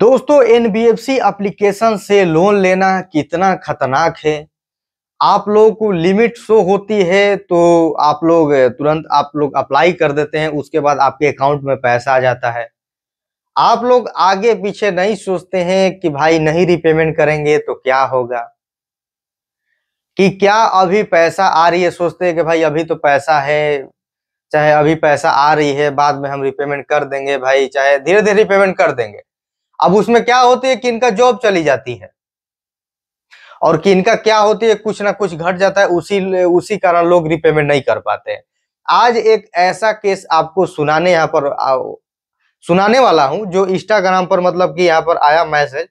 दोस्तों NBFC application से loan लेना कितना खतरनाक है आप लोग को लिमिट शो होती है तो आप लोग तुरंत आप लोग अप्लाई कर देते हैं उसके बाद आपके अकाउंट में पैसा आ जाता है आप लोग आगे पीछे नहीं सोचते हैं कि भाई नहीं रिपेमेंट करेंगे तो क्या होगा कि क्या अभी पैसा आ रही है सोचते हैं कि भाई अभी तो पैसा है चाहे अभी पैसा आ रही है बाद में हम रिपेमेंट कर देंगे भाई चाहे धीरे धीरे रिपेमेंट कर देंगे अब उसमें क्या होती है कि इनका जॉब चली जाती है और कि इनका क्या होती है कुछ ना कुछ घट जाता है उसी उसी कारण लोग रिपेमेंट नहीं कर पाते हैं आज एक ऐसा केस आपको सुनाने यहाँ पर सुनाने वाला हूं जो इंस्टाग्राम पर मतलब कि यहाँ पर आया मैसेज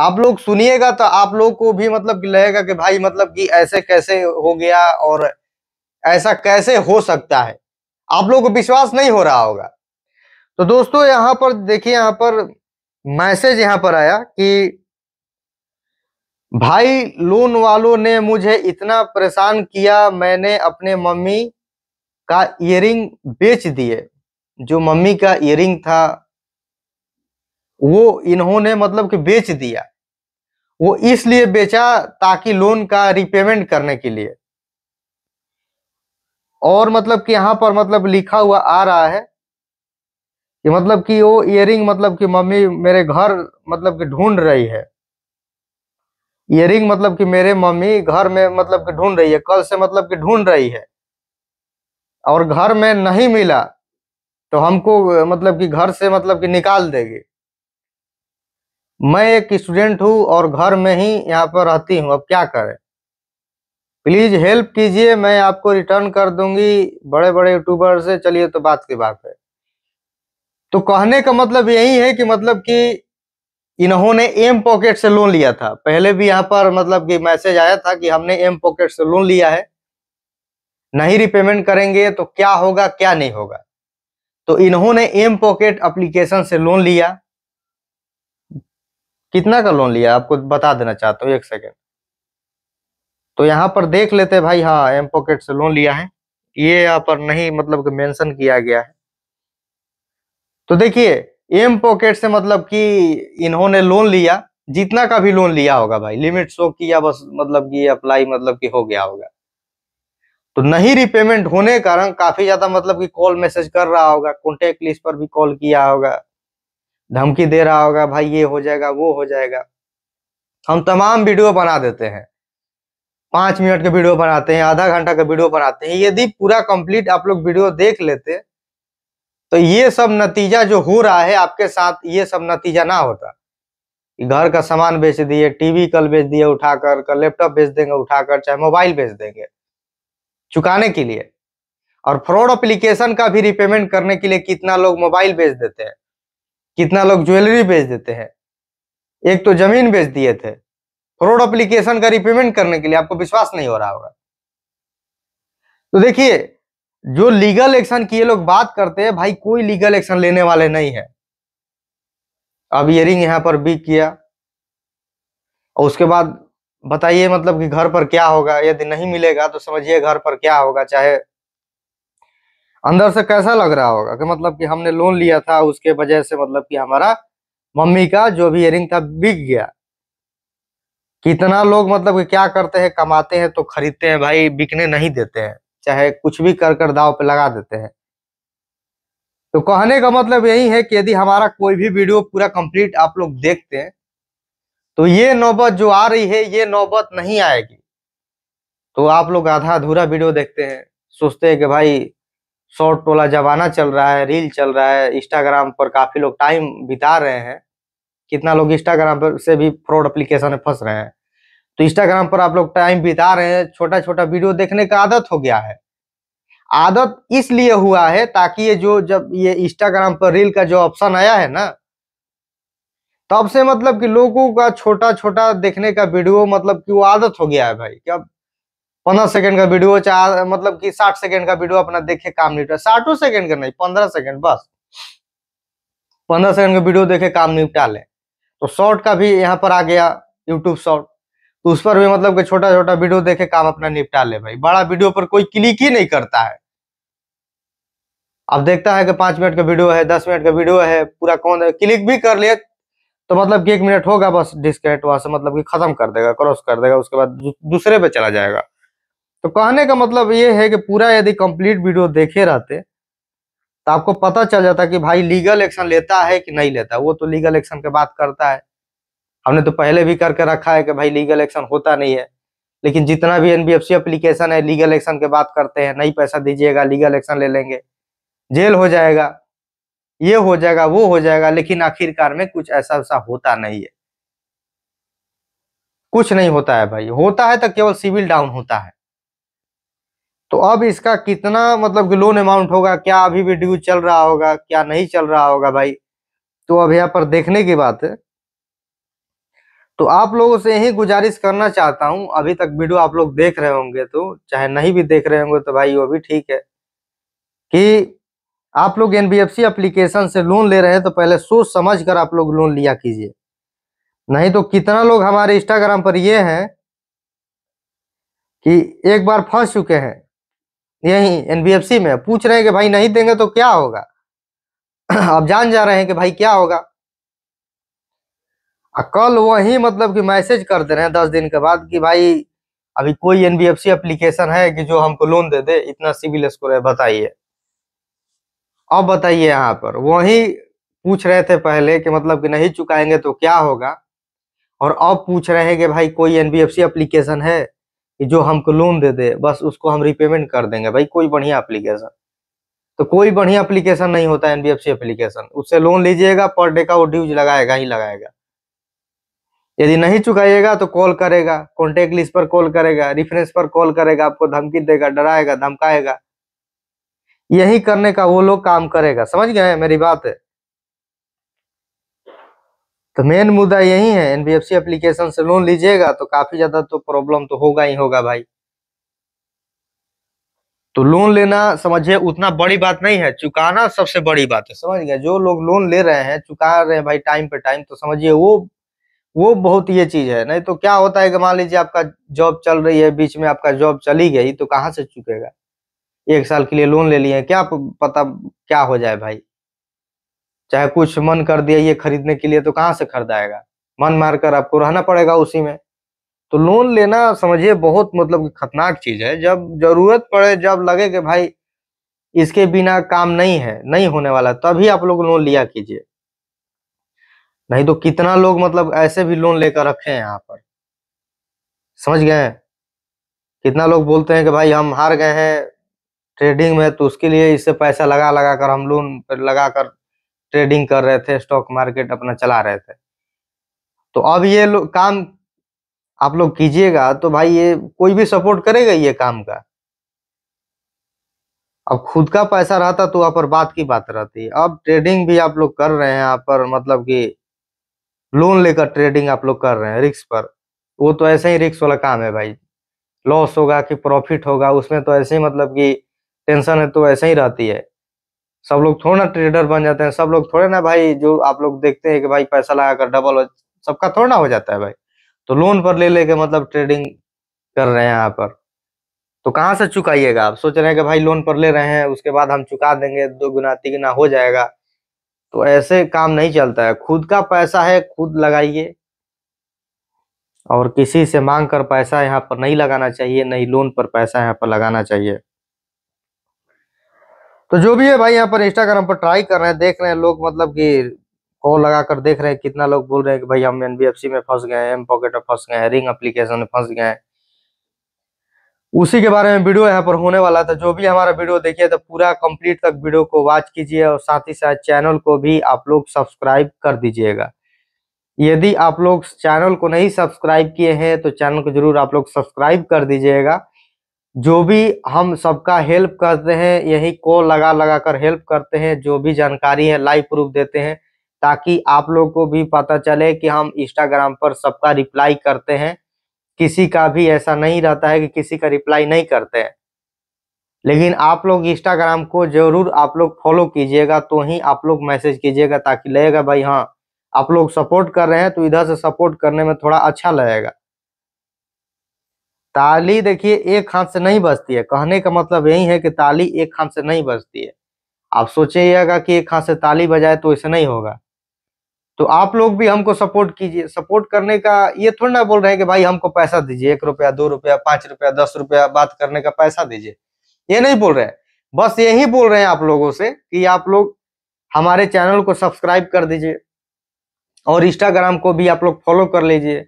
आप लोग सुनिएगा तो आप लोग को भी मतलब लगेगा कि भाई मतलब कि ऐसे कैसे हो गया और ऐसा कैसे हो सकता है आप लोग को विश्वास नहीं हो रहा होगा तो दोस्तों यहाँ पर देखिए यहाँ पर मैसेज यहां पर आया कि भाई लोन वालों ने मुझे इतना परेशान किया मैंने अपने मम्मी का इयरिंग बेच दिए जो मम्मी का इयरिंग था वो इन्होंने मतलब कि बेच दिया वो इसलिए बेचा ताकि लोन का रिपेमेंट करने के लिए और मतलब कि यहां पर मतलब लिखा हुआ आ रहा है कि मतलब कि वो इयरिंग मतलब कि मम्मी मेरे घर मतलब कि ढूंढ रही है इयरिंग मतलब कि मेरे मम्मी घर में मतलब कि ढूंढ रही है कल से मतलब कि ढूंढ रही है और घर में नहीं मिला तो हमको मतलब कि घर से मतलब कि निकाल देगी मैं एक स्टूडेंट हूँ और घर में ही यहाँ पर रहती हूँ अब क्या करें प्लीज हेल्प कीजिए मैं आपको रिटर्न कर दूंगी बड़े बड़े यूट्यूबर से चलिए तो बात की बात है तो कहने का मतलब यही है कि मतलब कि इन्होंने एम पॉकेट से लोन लिया था पहले भी यहाँ पर मतलब कि मैसेज आया था कि हमने एम पॉकेट से लोन लिया है नहीं रिपेमेंट करेंगे तो क्या होगा क्या नहीं होगा तो इन्होंने एम पॉकेट एप्लीकेशन से लोन लिया कितना का लोन लिया आपको बता देना चाहता हूँ एक सेकेंड तो यहाँ पर देख लेते भाई हाँ एम पॉकेट से लोन लिया है ये यहाँ पर नहीं मतलब कि मेंशन किया गया है तो देखिए एम पॉकेट से मतलब कि इन्होंने लोन लिया जितना का भी लोन लिया होगा भाई लिमिट शो किया बस मतलब कि अप्लाई मतलब कि हो गया होगा तो नहीं रिपेमेंट होने के कारण काफी ज्यादा मतलब कि कॉल मैसेज कर रहा होगा कॉन्टेक्ट लिस्ट पर भी कॉल किया होगा धमकी दे रहा होगा भाई ये हो जाएगा वो हो जाएगा हम तमाम वीडियो बना देते हैं पांच मिनट के वीडियो बनाते हैं आधा घंटा का वीडियो बनाते हैं यदि पूरा कंप्लीट आप लोग वीडियो देख लेते तो ये सब नतीजा जो हो रहा है आपके साथ ये सब नतीजा ना होता घर का सामान बेच दिए टीवी कल बेच दिए उठाकर कल लैपटॉप बेच देंगे उठाकर चाहे मोबाइल बेच देंगे चुकाने के लिए और फ्रॉड अप्लीकेशन का भी रिपेमेंट करने के लिए कितना लोग मोबाइल बेच देते हैं कितना लोग ज्वेलरी बेच देते हैं एक तो जमीन बेच दिए थे फ्रॉड अप्लीकेशन का रिपेमेंट करने के लिए आपको विश्वास नहीं हो रहा होगा तो देखिए जो लीगल एक्शन की ये लोग बात करते हैं भाई कोई लीगल एक्शन लेने वाले नहीं है अब इयरिंग यहाँ पर बिक किया और उसके बाद बताइए मतलब कि घर पर क्या होगा यदि नहीं मिलेगा तो समझिए घर पर क्या होगा चाहे अंदर से कैसा लग रहा होगा कि मतलब कि हमने लोन लिया था उसके वजह से मतलब कि हमारा मम्मी का जो भी इयरिंग था बिक गया कितना लोग मतलब कि क्या करते हैं कमाते हैं तो खरीदते हैं भाई बिकने नहीं देते हैं चाहे कुछ भी कर कर दाव पे लगा देते हैं तो कहने का मतलब यही है कि यदि हमारा कोई भी वीडियो पूरा कंप्लीट आप लोग देखते हैं तो ये नौबत जो आ रही है ये नौबत नहीं आएगी तो आप लोग आधा अधूरा वीडियो देखते हैं सोचते हैं कि भाई शॉर्ट वाला जमाना चल रहा है रील चल रहा है इंस्टाग्राम पर काफी लोग टाइम बिता रहे हैं कितना लोग इंस्टाग्राम पर से भी फ्रॉड अप्लीकेशन में फंस रहे हैं तो इंस्टाग्राम पर आप लोग टाइम बिता रहे हैं छोटा छोटा वीडियो देखने का आदत हो गया है आदत इसलिए हुआ है ताकि ये जो जब ये इंस्टाग्राम पर रील का जो ऑप्शन आया है ना तब से मतलब कि लोगों का छोटा छोटा देखने का वीडियो मतलब कि वो आदत हो गया है भाई कि अब पंद्रह सेकंड का वीडियो चाहे मतलब कि साठ सेकंड का वीडियो अपना देखे काम निपटा साठों सेकंड का नहीं पंद्रह सेकंड बस पंद्रह सेकंड का वीडियो देखे काम निपटा ले तो शॉर्ट का भी यहाँ पर आ गया यूट्यूब शॉर्ट तो उस पर भी मतलब कि छोटा छोटा वीडियो देखे काम अपना निपटा ले भाई बड़ा वीडियो पर कोई क्लिक ही नहीं करता है अब देखता है कि पांच मिनट का वीडियो है दस मिनट का वीडियो है पूरा कौन है क्लिक भी कर लिया तो मतलब कि एक मिनट होगा बस डिस्कनेक्ट तो वहां से मतलब कि खत्म कर देगा क्रॉस कर देगा उसके बाद दूसरे पे चला जाएगा तो कहने का मतलब ये है कि पूरा यदि कंप्लीट वीडियो देखे रहते तो आपको पता चल जाता कि भाई लीगल एक्शन लेता है कि नहीं लेता वो तो लीगल एक्शन के बात करता है हमने तो पहले भी करके रखा है कि भाई लीगल एक्शन होता नहीं है लेकिन जितना भी एनबीएफसी एप्लीकेशन है लीगल एक्शन के बात करते हैं नहीं पैसा दीजिएगा लीगल एक्शन ले लेंगे जेल हो जाएगा ये हो जाएगा वो हो जाएगा लेकिन आखिरकार में कुछ ऐसा वैसा होता नहीं है कुछ नहीं होता है भाई होता है तो केवल सिविल डाउन होता है तो अब इसका कितना मतलब कि लोन अमाउंट होगा क्या अभी भी ड्यू चल रहा होगा क्या नहीं चल रहा होगा भाई तो अब यहाँ पर देखने की बात है तो आप लोगों से यही गुजारिश करना चाहता हूँ अभी तक वीडियो आप लोग देख रहे होंगे तो चाहे नहीं भी देख रहे होंगे तो भाई वो भी ठीक है कि आप लोग एनबीएफसी अप्लीकेशन एप्लीकेशन से लोन ले रहे हैं तो पहले सोच समझ कर आप लोग लोन लिया कीजिए नहीं तो कितना लोग हमारे इंस्टाग्राम पर ये हैं कि एक बार फंस चुके हैं यही एनबीएफसी में पूछ रहे हैं कि भाई नहीं देंगे तो क्या होगा अब जान जा रहे हैं कि भाई क्या होगा आ कल वही मतलब कि मैसेज कर दे रहे हैं दस दिन के बाद कि भाई अभी कोई एनबीएफसी एप्लीकेशन है कि जो हमको लोन दे दे इतना सिविल स्कोर है बताइए अब बताइए यहाँ पर वही पूछ रहे थे पहले कि मतलब कि नहीं चुकाएंगे तो क्या होगा और अब पूछ रहे हैं कि भाई कोई एनबीएफसी एप्लीकेशन है कि जो हमको लोन दे दे बस उसको हम रिपेमेंट कर देंगे भाई कोई बढ़िया एप्लीकेशन तो कोई बढ़िया एप्लीकेशन नहीं होता एनबीएफसी एप्लीकेशन उससे लोन लीजिएगा पर डे का वो ड्यूज लगाएगा ही लगाएगा यदि नहीं चुकाइएगा तो कॉल करेगा कॉन्टेक्ट लिस्ट पर कॉल करेगा रिफरेंस पर कॉल करेगा आपको धमकी देगा डराएगा धमकाएगा यही करने का वो लोग काम करेगा समझ गए मेरी बात है तो मेन मुद्दा यही है एनबीएफसी एप्लीकेशन से लोन लीजिएगा तो काफी ज्यादा तो प्रॉब्लम तो होगा ही होगा भाई तो लोन लेना समझिए उतना बड़ी बात नहीं है चुकाना सबसे बड़ी बात है समझ गए जो लोग लोन ले रहे हैं चुका रहे हैं भाई टाइम पे टाइम तो समझिए वो वो बहुत ये चीज है नहीं तो क्या होता है कि मान लीजिए आपका जॉब चल रही है बीच में आपका जॉब चली गई तो कहाँ से चुकेगा एक साल के लिए लोन ले लिए क्या पता क्या हो जाए भाई चाहे कुछ मन कर दिया ये खरीदने के लिए तो कहाँ से खरीदाएगा मन मार कर आपको रहना पड़ेगा उसी में तो लोन लेना समझिए बहुत मतलब खतरनाक चीज है जब जरूरत पड़े जब लगे कि भाई इसके बिना काम नहीं है नहीं होने वाला तभी आप लोग लोन लिया कीजिए नहीं तो कितना लोग मतलब ऐसे भी लोन लेकर रखे हैं यहाँ पर समझ गए कितना लोग बोलते हैं कि भाई हम हार गए हैं ट्रेडिंग में तो उसके लिए इससे पैसा लगा लगा कर हम लोन लगा कर ट्रेडिंग कर रहे थे स्टॉक मार्केट अपना चला रहे थे तो अब ये काम आप लोग कीजिएगा तो भाई ये कोई भी सपोर्ट करेगा ये काम का अब खुद का पैसा रहता तो वहां पर बात की बात रहती अब ट्रेडिंग भी आप लोग कर रहे हैं यहाँ पर मतलब कि लोन लेकर ट्रेडिंग आप लोग कर रहे हैं रिक्स पर वो तो ऐसे ही रिक्स वाला काम है भाई लॉस होगा कि प्रॉफिट होगा उसमें तो ऐसे ही मतलब कि टेंशन है तो ऐसे ही रहती है सब लोग थोड़ा ना ट्रेडर बन जाते हैं सब लोग थोड़े ना भाई जो आप लोग देखते हैं कि भाई पैसा लगाकर डबल सबका थोड़ा ना हो जाता है भाई तो लोन पर ले लेके मतलब ट्रेडिंग कर रहे हैं यहाँ पर तो कहाँ से चुकाइएगा आप सोच रहे हैं कि भाई लोन पर ले रहे हैं उसके बाद हम चुका देंगे दो गुना तीन गुना हो जाएगा तो ऐसे काम नहीं चलता है खुद का पैसा है खुद लगाइए और किसी से मांग कर पैसा यहाँ पर नहीं लगाना चाहिए नहीं लोन पर पैसा यहाँ पर लगाना चाहिए तो जो भी है भाई यहाँ पर इंस्टाग्राम पर ट्राई कर रहे हैं देख रहे हैं लोग मतलब कि कॉल लगा कर देख रहे हैं कितना लोग बोल रहे हैं कि भाई हम एनबीएफसी में फंस गए हैं एम पॉकेट में फंस गए हैं रिंग अप्लीकेशन में फंस गए हैं उसी के बारे में वीडियो यहाँ पर होने वाला था जो भी हमारा वीडियो देखिए तो पूरा कंप्लीट तक वीडियो को वॉच कीजिए और साथ ही साथ चैनल को भी आप लोग सब्सक्राइब कर दीजिएगा यदि आप लोग चैनल को नहीं सब्सक्राइब किए हैं तो चैनल को जरूर आप लोग सब्सक्राइब कर दीजिएगा जो भी हम सबका हेल्प करते हैं यही को लगा लगा कर हेल्प करते हैं जो भी जानकारी है लाइव प्रूफ देते हैं ताकि आप लोग को भी पता चले कि हम इंस्टाग्राम पर सबका रिप्लाई करते हैं किसी का भी ऐसा नहीं रहता है कि किसी का रिप्लाई नहीं करते हैं लेकिन आप लोग इंस्टाग्राम को जरूर आप लोग फॉलो कीजिएगा तो ही आप लोग मैसेज कीजिएगा ताकि लगेगा भाई हाँ आप लोग सपोर्ट कर रहे हैं तो इधर से सपोर्ट करने में थोड़ा अच्छा लगेगा ताली देखिए एक हाथ से नहीं बजती है कहने का मतलब यही है कि ताली एक हाथ से नहीं बजती है आप सोचिएगा कि एक हाथ से ताली बजाए तो ऐसे नहीं होगा तो आप लोग भी हमको सपोर्ट कीजिए सपोर्ट करने का ये थोड़ा ना बोल रहे हैं कि भाई हमको पैसा दीजिए एक रुपया दो रुपया पांच रुपया दस रुपया बात करने का पैसा दीजिए ये नहीं बोल रहे हैं बस यही बोल रहे हैं आप लोगों से कि आप लोग हमारे चैनल को सब्सक्राइब कर दीजिए और इंस्टाग्राम को भी आप लोग फॉलो कर लीजिए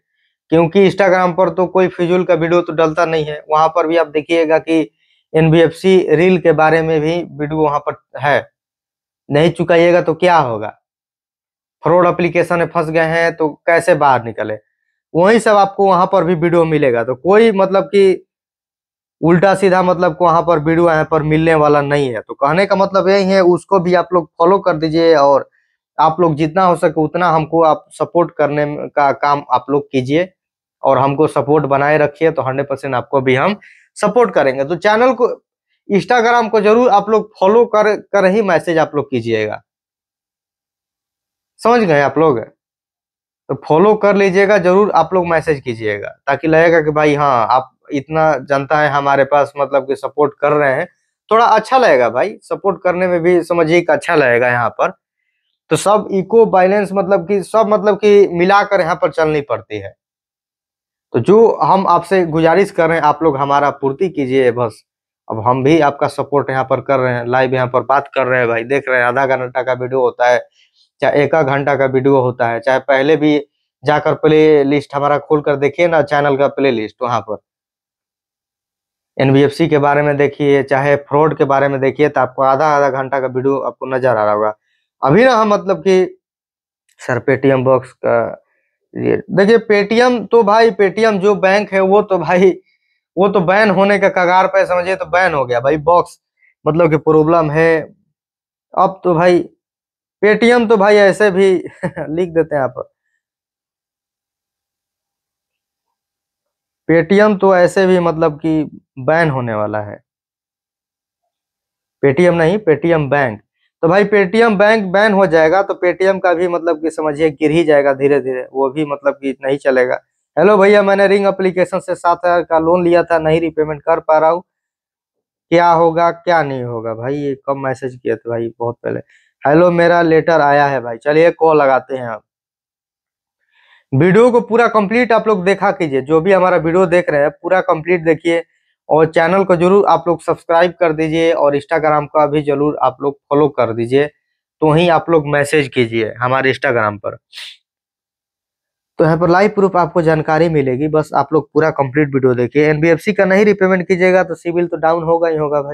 क्योंकि इंस्टाग्राम पर तो कोई फिजूल का वीडियो तो डलता नहीं है वहां पर भी आप देखिएगा कि एन रील के बारे में भी वीडियो वहां पर है नहीं चुकाइएगा तो क्या होगा फ्रॉड अप्लीकेशन में फंस गए हैं तो कैसे बाहर निकले वही सब आपको वहां पर भी वीडियो मिलेगा तो कोई मतलब कि उल्टा सीधा मतलब को वहां पर वीडियो यहाँ पर मिलने वाला नहीं है तो कहने का मतलब यही है उसको भी आप लोग फॉलो कर दीजिए और आप लोग जितना हो सके उतना हमको आप सपोर्ट करने का काम आप लोग कीजिए और हमको सपोर्ट बनाए रखिए तो हंड्रेड परसेंट आपको भी हम सपोर्ट करेंगे तो चैनल को इंस्टाग्राम को जरूर आप लोग फॉलो कर कर ही मैसेज आप लोग कीजिएगा समझ गए आप लोग तो फॉलो कर लीजिएगा जरूर आप लोग मैसेज कीजिएगा ताकि लगेगा कि भाई हाँ आप इतना जनता है हमारे पास मतलब कि सपोर्ट कर रहे हैं थोड़ा अच्छा लगेगा भाई सपोर्ट करने में भी समझिए कि अच्छा लगेगा यहाँ पर तो सब इको बैलेंस मतलब कि सब मतलब कि मिलाकर यहाँ पर चलनी पड़ती है तो जो हम आपसे गुजारिश कर रहे हैं आप लोग हमारा पूर्ति कीजिए बस अब हम भी आपका सपोर्ट यहाँ पर कर रहे हैं लाइव यहाँ पर बात कर रहे हैं भाई देख रहे हैं आधा घंटा का वीडियो होता है चाहे एक घंटा का वीडियो होता है चाहे पहले भी जाकर प्ले लिस्ट हमारा खोल कर देखिए ना चैनल का प्ले लिस्ट वहां पर एनबीएफसी के बारे में देखिए चाहे फ्रॉड के बारे में देखिए तो आपको आधा आधा घंटा का वीडियो आपको नजर आ रहा होगा अभी ना हम मतलब कि सर पेटीएम बॉक्स का ये देखिए पेटीएम तो भाई पेटीएम जो बैंक है वो तो भाई वो तो बैन होने का कगार पे समझिए तो बैन हो गया भाई बॉक्स मतलब कि प्रॉब्लम है अब तो भाई पेटीएम तो भाई ऐसे भी लिख देते हैं आप पेटीएम तो ऐसे भी मतलब कि बैन होने वाला है पेटीएम नहीं पेटीएम बैंक तो भाई पेटीएम बैंक बैन हो जाएगा तो पेटीएम का भी मतलब कि समझिए गिर ही जाएगा धीरे धीरे वो भी मतलब कि नहीं चलेगा हेलो भैया मैंने रिंग एप्लीकेशन से सात हजार का लोन लिया था नहीं रिपेमेंट कर पा रहा हूँ क्या होगा क्या नहीं होगा भाई ये कब मैसेज किया था भाई बहुत पहले हेलो मेरा लेटर आया है भाई चलिए कॉल लगाते हैं आप वीडियो को पूरा कंप्लीट आप लोग देखा कीजिए जो भी हमारा वीडियो देख रहे हैं पूरा कंप्लीट देखिए और चैनल को जरूर आप लोग सब्सक्राइब कर दीजिए और इंस्टाग्राम का भी जरूर आप लोग फॉलो कर दीजिए तो ही आप लोग मैसेज कीजिए हमारे इंस्टाग्राम पर तो यहाँ पर लाइव प्रूफ आपको जानकारी मिलेगी बस आप लोग पूरा कंप्लीट वीडियो देखिए एनबीएफसी का नहीं रिपेमेंट कीजिएगा तो सिविल तो डाउन होगा ही होगा भाई